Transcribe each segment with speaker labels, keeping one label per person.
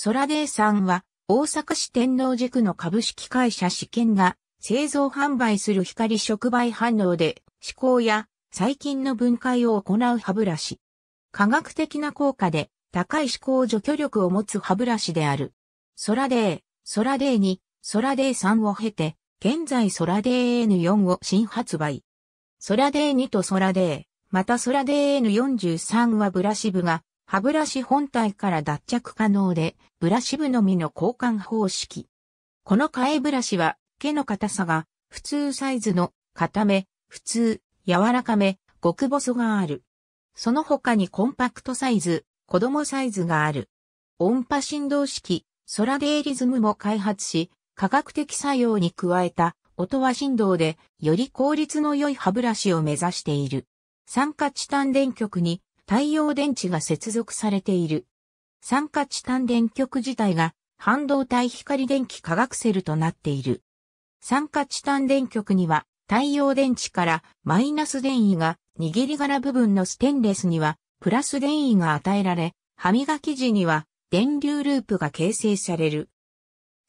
Speaker 1: ソラデーさんは、大阪市天王寺区の株式会社試験が、製造販売する光触媒反応で、思考や細菌の分解を行う歯ブラシ。科学的な効果で、高い思考除去力を持つ歯ブラシである。ソラデー、ソラデー2、ソラデー3を経て、現在ソラデー N4 を新発売。ソラデー2とソラデー、またソラデー N43 はブラシ部が歯ブラシ本体から脱着可能で、ブラシ部のみの交換方式。この替えブラシは、毛の硬さが、普通サイズの、硬め、普通、柔らかめ、極細がある。その他にコンパクトサイズ、子供サイズがある。音波振動式、ソラデーリズムも開発し、科学的作用に加えた音は振動でより効率の良い歯ブラシを目指している。酸化チタン電極に太陽電池が接続されている。酸化チタン電極自体が半導体光電気化学セルとなっている。酸化チタン電極には太陽電池からマイナス電位が握り柄部分のステンレスにはプラス電位が与えられ、歯磨き時には電流ループが形成される。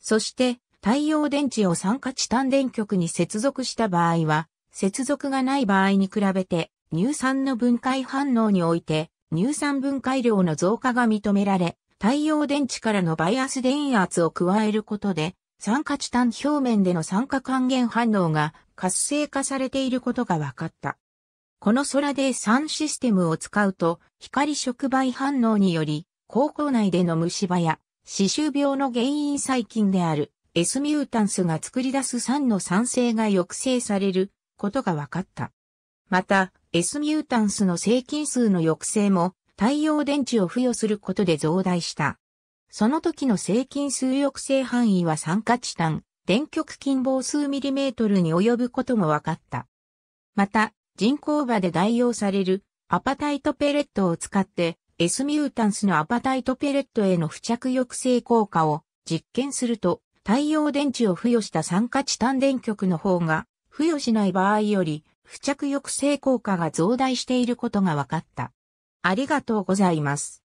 Speaker 1: そして太陽電池を酸化チタン電極に接続した場合は、接続がない場合に比べて乳酸の分解反応において、乳酸分解量の増加が認められ、太陽電池からのバイアス電圧を加えることで、酸化チタン表面での酸化還元反応が活性化されていることが分かった。このソラデーシステムを使うと、光触媒反応により、高校内での虫歯や、歯周病の原因細菌である S ミュータンスが作り出す酸の酸性が抑制されることが分かった。また、S ミュータンスの正近数の抑制も太陽電池を付与することで増大した。その時の正近数抑制範囲は酸化チタン、電極近傍数ミリメートルに及ぶことも分かった。また、人工場で代用されるアパタイトペレットを使って S ミュータンスのアパタイトペレットへの付着抑制効果を実験すると太陽電池を付与した酸化チタン電極の方が付与しない場合より付着抑制効果が増大していることが分かった。ありがとうございます。